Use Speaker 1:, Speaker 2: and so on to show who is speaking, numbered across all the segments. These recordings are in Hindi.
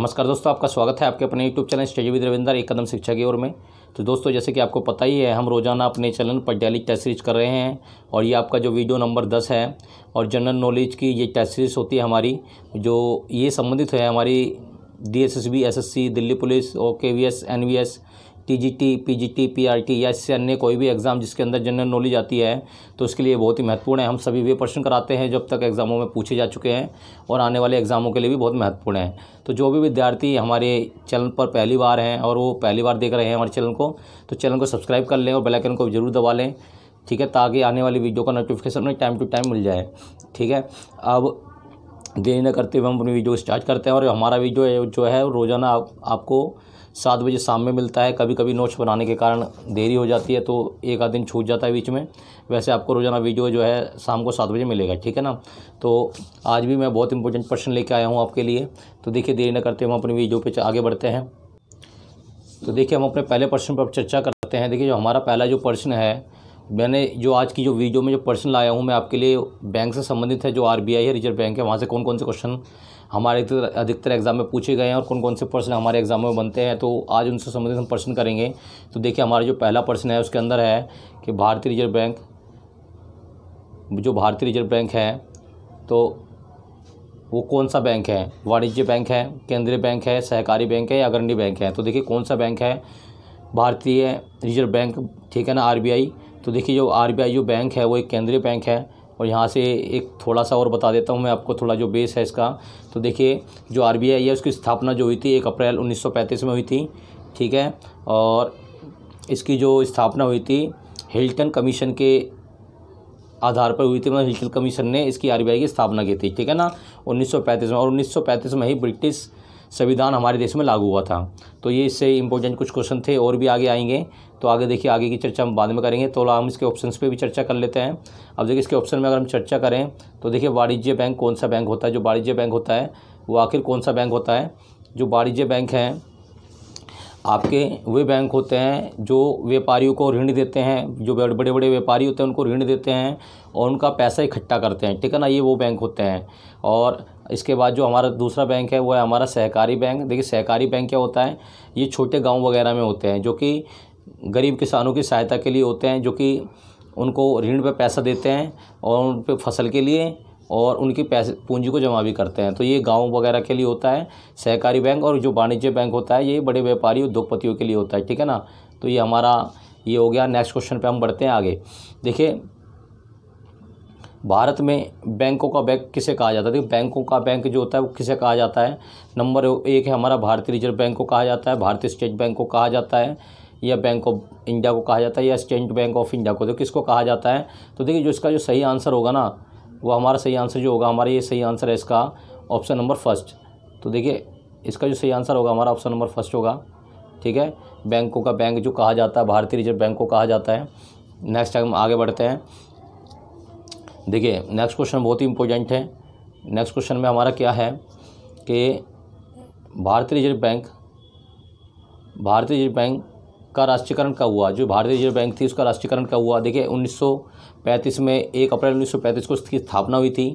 Speaker 1: नमस्कार दोस्तों आपका स्वागत है आपके अपने YouTube channel stage with Ravinder एक कदम शिक्षा की ओर में तो दोस्तों जैसे कि आपको पता ही है हम रोजाना अपने चैनल पर डेली टेस्ट सीरीज कर रहे हैं और ये आपका जो वीडियो नंबर दस है और जनरल नॉलेज की ये टेस्ट सीरीज होती है हमारी जो ये संबंधित है हमारी D S S B S S C Delhi police और K V S N V S TGT, PGT, PRT या इससे अन्य कोई भी एग्ज़ाम जिसके अंदर जनरल नॉलेज आती है तो उसके लिए बहुत ही महत्वपूर्ण है हम सभी वे प्रश्न कराते हैं जब तक एग्ज़ामों में पूछे जा चुके हैं और आने वाले एग्ज़ामों के लिए भी बहुत महत्वपूर्ण है तो जो भी विद्यार्थी हमारे चैनल पर पहली बार हैं और वो पहली बार देख रहे हैं हमारे चैनल को तो चैनल को सब्सक्राइब कर लें और बेलाइकन को जरूर दबा लें ठीक है ताकि आने वाली वीडियो का नोटिफिकेशन में टाइम टू टाइम मिल जाए ठीक है अब देरी न करते हुए हम अपनी वीडियो स्टार्ट करते हैं और हमारा वीडियो जो है रोज़ाना आप, आपको सात बजे शाम में मिलता है कभी कभी नोट्स बनाने के कारण देरी हो जाती है तो एक आध दिन छूट जाता है बीच में वैसे आपको रोज़ाना वीडियो जो है शाम को सात बजे मिलेगा ठीक है ना तो आज भी मैं बहुत इंपॉर्टेंट प्रश्न लेके आया हूँ आपके लिए तो देखिए देरी न करते हुए हम अपनी वीडियो पर आगे बढ़ते हैं तो देखिए हम अपने पहले प्रश्न पर चर्चा करते हैं देखिए जो हमारा पहला जो प्रश्न है मैंने जो आज की जो वीडियो में जो पर्सन लाया हूँ मैं आपके लिए बैंक से संबंधित है जो आरबीआई है रिजर्व बैंक है वहाँ से कौन कौन से क्वेश्चन हमारे अधिकतर एग्ज़ाम में पूछे गए हैं और कौन कौन से पर्सन हमारे एग्ज़ाम में बनते हैं तो आज उनसे संबंधित हम पर्सन करेंगे तो देखिए हमारा जो पहला पर्सन है उसके अंदर है कि भारतीय रिजर्व बैंक जो भारतीय रिजर्व बैंक है तो वो कौन सा बैंक है वाणिज्य बैंक है केंद्रीय बैंक है सहकारी बैंक है या अग्रणी बैंक है तो देखिए कौन सा बैंक है भारतीय रिजर्व बैंक ठीक है ना आरबीआई तो देखिए जो आरबीआई जो बैंक है वो एक केंद्रीय बैंक है और यहाँ से एक थोड़ा सा और बता देता हूँ मैं आपको थोड़ा जो बेस है इसका तो देखिए जो आरबीआई है उसकी स्थापना जो हुई थी एक अप्रैल 1935 में हुई थी ठीक है और इसकी जो स्थापना हुई थी हिल्टन कमीशन के आधार पर हुई थी मतलब हिल्टन कमीशन ने इसकी आरबीआई की स्थापना की थी ठीक है ना 1935 में और 1935 में ही ब्रिटिश संविधान हमारे देश में लागू हुआ था तो ये इससे इंपॉर्टेंट कुछ क्वेश्चन थे और भी आगे आएंगे तो आगे देखिए आगे की चर्चा हम बाद में करेंगे तो हम इसके ऑप्शन पे भी चर्चा कर लेते हैं अब देखिए इसके ऑप्शन में अगर हम चर्चा करें तो देखिए वाणिज्य बैंक कौन सा बैंक होता है जो वाणिज्य बैंक होता है वो आखिर कौन सा बैंक होता है जो वाणिज्य बैंक हैं आपके वे बैंक होते हैं जो व्यापारियों को ऋण देते हैं जो बड़े बड़े व्यापारी होते हैं उनको ऋण देते हैं और उनका पैसा इकट्ठा करते हैं ठीक है ना ये वो बैंक होते हैं और इसके बाद जो हमारा दूसरा बैंक है वो है हमारा सहकारी बैंक देखिए सहकारी बैंक क्या होता है ये छोटे गाँव वगैरह में होते हैं जो कि गरीब किसानों की सहायता के लिए होते हैं जो कि उनको ऋण पर पैसा देते हैं और उन पर फसल के लिए और उनकी पैसे पूंजी को जमा भी करते हैं तो ये गांव वगैरह के लिए होता है सहकारी बैंक और जो वाणिज्य बैंक होता है ये बड़े व्यापारी उद्योगपतियों के लिए होता है ठीक है ना तो ये हमारा ये हो गया नेक्स्ट क्वेश्चन पे हम बढ़ते हैं आगे देखिए भारत में बैंकों का बैंक किसे कहा जाता है देखिए बैंकों का बैंक जो होता है वो किसे कहा जाता है नंबर एक है हमारा भारतीय रिजर्व बैंक को कहा जाता है भारतीय स्टेट बैंक को कहा जाता है या बैंक ऑफ इंडिया को कहा जाता है या स्टेट बैंक ऑफ इंडिया को तो किसको कहा जाता है तो देखिए जो इसका जो सही आंसर होगा ना वो हमारा सही आंसर जो होगा हमारा ये सही आंसर है इसका ऑप्शन नंबर फर्स्ट तो देखिए इसका जो सही आंसर होगा हमारा ऑप्शन नंबर फर्स्ट होगा ठीक है बैंकों का बैंक जो कहा जाता है भारतीय रिजर्व बैंक को कहा जाता है नेक्स्ट हम आगे बढ़ते हैं देखिए नेक्स्ट क्वेश्चन बहुत ही इंपॉर्टेंट है नेक्स्ट क्वेश्चन में हमारा क्या है कि भारतीय रिजर्व बैंक भारतीय रिजर्व बैंक का राष्ट्रीयकरण का हुआ जो भारतीय रिजर्व बैंक थी उसका राष्ट्रीयकरण का हुआ देखिए 1935 में एक अप्रैल 1935 को इसकी स्थापना हुई थी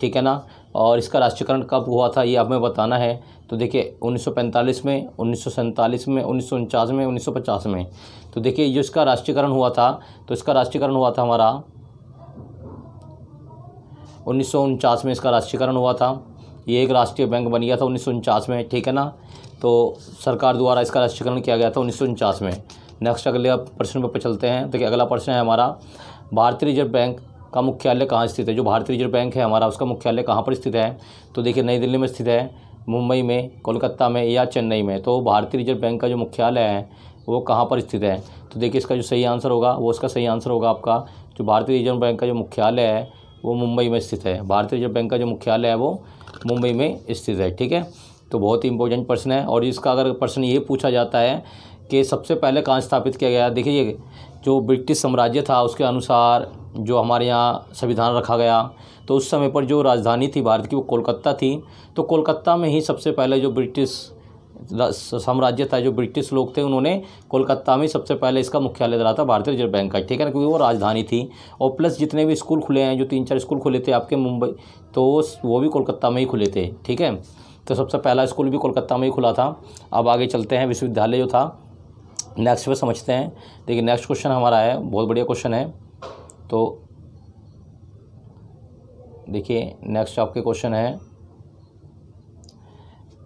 Speaker 1: ठीक है ना और इसका राष्ट्रीयकरण कब हुआ था ये हमें बताना है तो देखिए 1945 में उन्नीस में उन्नीस में उन्नीस में तो देखिए जो इसका राष्ट्रीयकरण हुआ था तो इसका राष्ट्रीयकरण हुआ था हमारा उन्नीस में इसका राष्ट्रीयकरण हुआ था ये एक राष्ट्रीय बैंक बन गया था उन्नीस में ठीक है ना तो सरकार द्वारा इसका राष्ट्रीयकरण किया गया था उन्नीस में नेक्स्ट अगले प्रश्न पर चलते हैं देखिए अगला प्रश्न है हमारा भारतीय रिजर्व बैंक का मुख्यालय कहाँ स्थित है जो भारतीय रिजर्व बैंक है हमारा उसका मुख्यालय कहाँ पर स्थित है तो देखिए नई दिल्ली में स्थित है मुंबई में कोलकाता में या चेन्नई में तो भारतीय रिजर्व बैंक का जो मुख्यालय है वो कहाँ पर स्थित है तो देखिए इसका जो सही आंसर होगा वो इसका सही आंसर होगा आपका जो भारतीय रिजर्व बैंक का जो मुख्यालय है वो मुंबई में स्थित है भारतीय रिजर्व बैंक का जो मुख्यालय है वो मुंबई में स्थित है ठीक है तो बहुत ही इंपॉर्टेंट प्रश्न है और इसका अगर प्रश्न ये पूछा जाता है कि सबसे पहले कहाँ स्थापित किया गया देखिए जो ब्रिटिश साम्राज्य था उसके अनुसार जो हमारे यहाँ संविधान रखा गया तो उस समय पर जो राजधानी थी भारत की वो कोलकाता थी तो कोलकाता में ही सबसे पहले जो ब्रिटिश साम्राज्य था जो ब्रिटिश लोग थे उन्होंने कोलकाता में सबसे पहले इसका मुख्यालय डाला था भारतीय रिजर्व बैंक का ठीक है ना क्योंकि वो राजधानी थी और प्लस जितने भी स्कूल खुले हैं जो तीन चार स्कूल खुले थे आपके मुंबई तो वो भी कोलकाता में ही खुले थे ठीक है तो सबसे पहला स्कूल भी कोलकाता में ही खुला था अब आगे चलते हैं विश्वविद्यालय जो था नेक्स्ट पर समझते हैं देखिए नेक्स्ट क्वेश्चन हमारा है बहुत बढ़िया क्वेश्चन है तो देखिए नेक्स्ट आपके क्वेश्चन है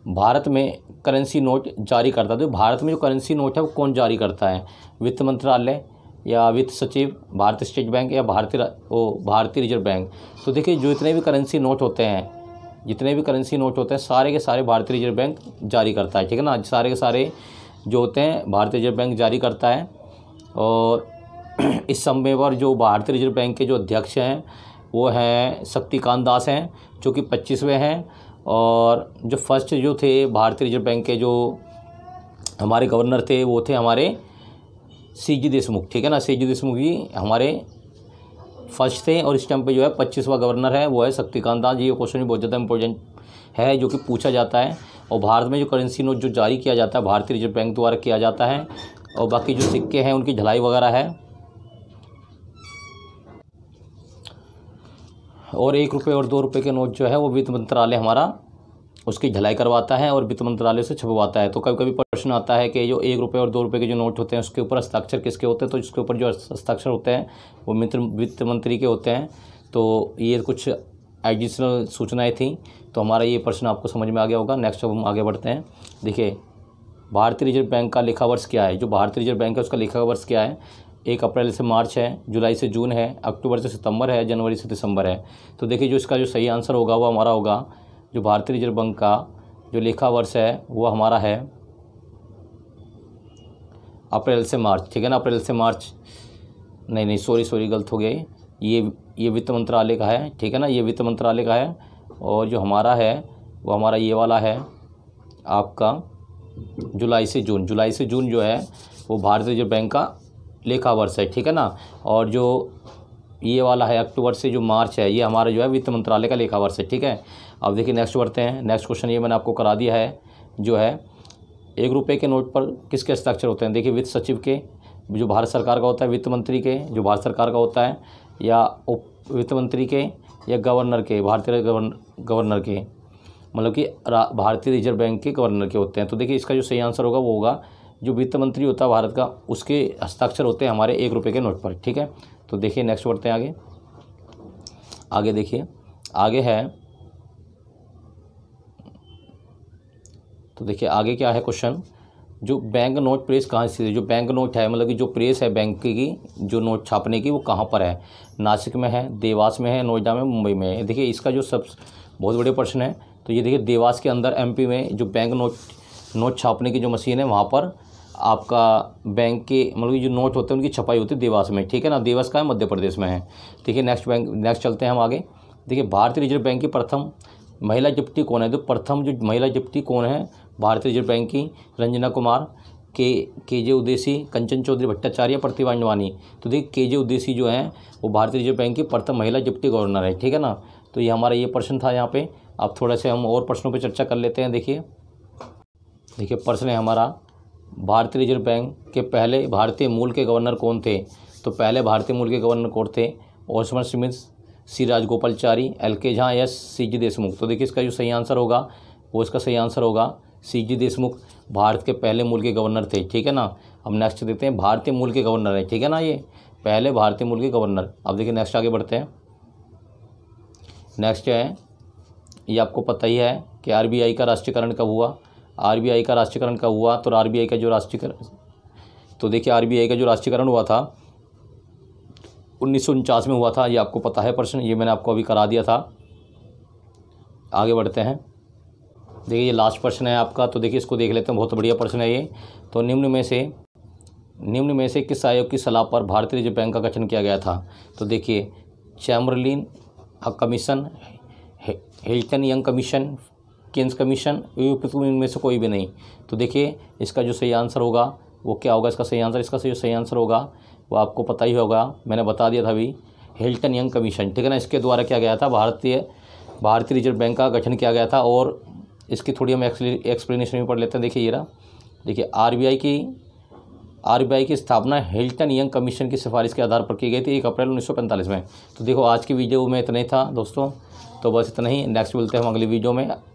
Speaker 1: भारत में करेंसी नोट जारी करता है तो भारत में जो करेंसी नोट है वो कौन जारी करता है वित्त मंत्रालय या वित्त सचिव भारतीय स्टेट बैंक या भारतीय वो भारतीय रिजर्व बैंक तो देखिए जो इतने भी करेंसी नोट होते हैं जितने भी करेंसी नोट होते हैं सारे के सारे भारतीय रिजर्व बैंक जारी करता है ठीक है ना सारे के सारे जो होते हैं भारतीय रिजर्व बैंक जारी करता है और इस समय पर जो भारतीय रिजर्व बैंक के जो अध्यक्ष हैं वो हैं शक्तिकांत दास हैं जो कि पच्चीसवें हैं और जो फर्स्ट जो थे भारतीय रिजर्व बैंक के जो हमारे गवर्नर थे वो थे हमारे सी जी देशमुख ठीक है ना सी जी देशमुख जी हमारे फर्स्ट थे और इस टाइम पे जो है पच्चीसवा गवर्नर है वो है शक्तिकांत दास जी ये क्वेश्चन भी बहुत ज़्यादा इंपॉर्टेंट है जो कि पूछा जाता है और भारत में जो करेंसी नोट जो जारी किया जाता है भारतीय रिजर्व बैंक द्वारा किया जाता है और बाकी जो सिक्के हैं उनकी ढलाई वगैरह है और एक रुपये और दो रुपये के नोट जो है वो वित्त मंत्रालय हमारा उसकी झलाई करवाता है और वित्त मंत्रालय से छपवाता है तो कभी कभी प्रश्न आता है कि जो एक रुपये और दो रुपये के जो नोट होते हैं उसके ऊपर हस्ताक्षर किसके होते हैं तो जिसके ऊपर जो हस्ताक्षर होते हैं वो मित्र वित्त मंत्री के होते हैं तो ये कुछ एडिशनल सूचनाएँ थी तो हमारा ये प्रश्न आपको समझ में आ गया होगा नेक्स्ट अब हम आगे बढ़ते हैं देखिए भारतीय रिजर्व बैंक का लिखा वर्ष क्या है जो भारतीय रिजर्व बैंक है उसका लिखा वर्ष क्या है एक अप्रैल से मार्च है जुलाई से जून है अक्टूबर से सितंबर है जनवरी से दिसंबर है तो देखिए जो इसका जो सही आंसर होगा वो हमारा होगा जो भारतीय रिजर्व बैंक का जो लेखा वर्ष है वो हमारा है अप्रैल से मार्च ठीक है ना अप्रैल से मार्च नहीं नहीं सॉरी सॉरी गलत हो गई ये ये वित्त मंत्रालय का है ठीक है ना ये वित्त मंत्रालय का है और जो हमारा है वो हमारा ये वाला है आपका जुलाई से जून जुलाई से जून जो है वो भारतीय रिजर्व बैंक का लेखा वर्ष है ठीक है ना और जो ये वाला है अक्टूबर से जो मार्च है ये हमारा जो है वित्त मंत्रालय का लेखा वर्ष है ठीक है अब देखिए नेक्स्ट बढ़ते हैं नेक्स्ट क्वेश्चन ये मैंने आपको करा दिया है जो है एक रुपये के नोट पर किसके हस्ताक्षर होते हैं देखिए वित्त सचिव के जो भारत सरकार का होता है वित्त मंत्री के जो भारत सरकार का होता है या उप वित्त मंत्री के या गवर्नर के भारतीय गवर्नर के मतलब कि भारतीय रिजर्व बैंक के गवर्नर के होते हैं तो देखिए इसका जो सही आंसर होगा वो होगा जो वित्त मंत्री होता है भारत का उसके हस्ताक्षर होते हैं हमारे एक रुपये के नोट पर ठीक है तो देखिए नेक्स्ट बढ़ते हैं आगे आगे देखिए आगे है तो देखिए आगे क्या है क्वेश्चन जो बैंक नोट प्रेस कहाँ स्थित है जो बैंक नोट है मतलब कि जो प्रेस है बैंक की जो नोट छापने की वो कहाँ पर है नासिक में है देवास में है नोएडा में मुंबई में है देखिए इसका जो सब बहुत बड़े प्रश्न है तो ये देखिए देवास के अंदर एमपी में जो बैंक नोट नोट छापने की जो मशीन है वहाँ पर आपका बैंक के मतलब जो नोट होते हैं उनकी छपाई होती है देवास में ठीक है ना देवास का है मध्य प्रदेश में है ठीक है नेक्स्ट बैंक नेक्स्ट चलते हैं हम आगे देखिए भारतीय रिजर्व बैंक की प्रथम महिला डिप्टी कौन है तो प्रथम जो महिला डिप्टी कौन है भारतीय रिजर्व बैंक की रंजना कुमार के के जे उदेशी कंचन चौधरी भट्टाचार्य प्रतिभा अंडवानी तो देखिए के जे उदेसी जो है वो भारतीय रिजर्व बैंक की प्रथम महिला डिप्टी गवर्नर है ठीक है ना तो ये हमारा ये प्रश्न था यहाँ पे अब थोड़ा से हम और प्रश्नों पर चर्चा कर लेते हैं देखिए देखिए प्रश्न है हमारा भारतीय रिजर्व बैंक के पहले भारतीय मूल के गवर्नर कौन थे तो पहले भारतीय मूल के गवर्नर कौन थे Osborne Smith C Rajagopalachari L K Jha या सी जी देशमुख तो देखिए इसका जो सही आंसर होगा वो इसका सही आंसर होगा सी जी देशमुख भारत के पहले मूल के गवर्नर थे ठीक है ना अब नेक्स्ट देखते हैं भारतीय मूल के गवर्नर हैं ठीक है ना ये पहले भारतीय मूल के गवर्नर अब देखिए नेक्स्ट आगे बढ़ते हैं नेक्स्ट है ये आपको पता ही है कि आरबीआई का राष्ट्रीयकरण कब हुआ आरबीआई का राष्ट्रीयकरण का हुआ तो आरबीआई का जो राष्ट्रीयकरण तो देखिए आरबीआई का जो राष्ट्रीयकरण हुआ था उन्नीस में हुआ था ये आपको पता है प्रश्न ये मैंने आपको अभी करा दिया था आगे बढ़ते हैं देखिए ये लास्ट प्रश्न है आपका तो देखिए इसको देख लेते हैं बहुत बढ़िया प्रश्न है ये तो निम्न में से निम्न में से किस आयोग की सलाह पर भारतीय रिजर्व बैंक का गठन किया गया था तो देखिए Chamberlain commission Hilton Young commission केंद्र कमीशन में इनमें से कोई भी नहीं तो देखिए इसका जो सही आंसर होगा वो क्या होगा इसका सही आंसर इसका सही सही आंसर होगा वो आपको पता ही होगा मैंने बता दिया था अभी हिल्टन यंग कमीशन ठीक है ना इसके द्वारा क्या गया था भारतीय भारतीय रिजर्व बैंक का गठन किया गया था और इसकी थोड़ी हम एक्सप्लेनेशन भी पढ़ लेते हैं देखिए ये रहा देखिए आरबीआई की आरबीआई की स्थापना हिल्टन यंग कमीशन की सिफारिश के आधार पर की गई थी एक अप्रैल उन्नीस में तो देखो आज की वीडियो में इतना ही था दोस्तों तो बस इतना ही नेक्स्ट मिलते हैं हम अगली वीडियो में